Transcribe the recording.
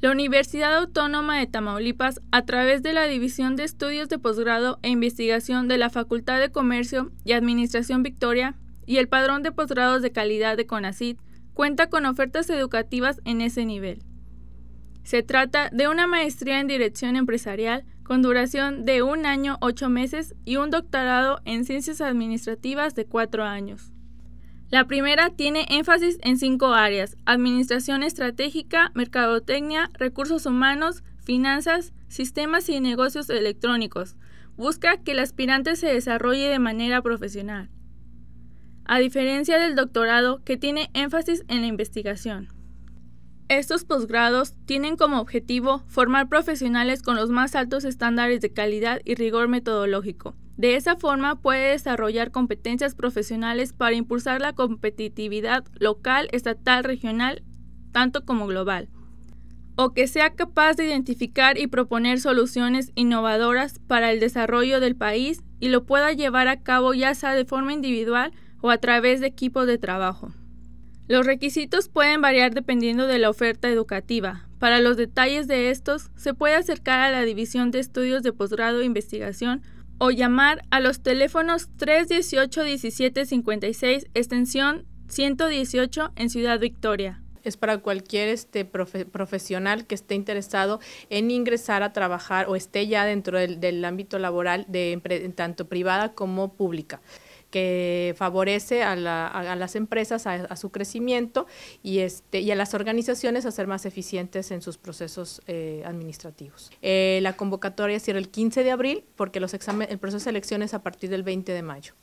La Universidad Autónoma de Tamaulipas, a través de la División de Estudios de Posgrado e Investigación de la Facultad de Comercio y Administración Victoria y el Padrón de Posgrados de Calidad de CONACID, cuenta con ofertas educativas en ese nivel. Se trata de una maestría en Dirección Empresarial con duración de un año ocho meses y un doctorado en Ciencias Administrativas de cuatro años. La primera tiene énfasis en cinco áreas, administración estratégica, mercadotecnia, recursos humanos, finanzas, sistemas y negocios electrónicos. Busca que el aspirante se desarrolle de manera profesional, a diferencia del doctorado que tiene énfasis en la investigación. Estos posgrados tienen como objetivo formar profesionales con los más altos estándares de calidad y rigor metodológico, de esa forma puede desarrollar competencias profesionales para impulsar la competitividad local, estatal, regional, tanto como global. O que sea capaz de identificar y proponer soluciones innovadoras para el desarrollo del país y lo pueda llevar a cabo ya sea de forma individual o a través de equipos de trabajo. Los requisitos pueden variar dependiendo de la oferta educativa. Para los detalles de estos, se puede acercar a la División de Estudios de Posgrado e Investigación o llamar a los teléfonos 318-1756, extensión 118 en Ciudad Victoria. Es para cualquier este profesional que esté interesado en ingresar a trabajar o esté ya dentro del, del ámbito laboral, de, tanto privada como pública que favorece a, las empresas a, su crecimiento y, este, y a las organizaciones a ser más eficientes en sus procesos eh, administrativos. Eh, la convocatoria cierra el 15 de abril porque los examen, el proceso de selección es a partir del 20 de mayo.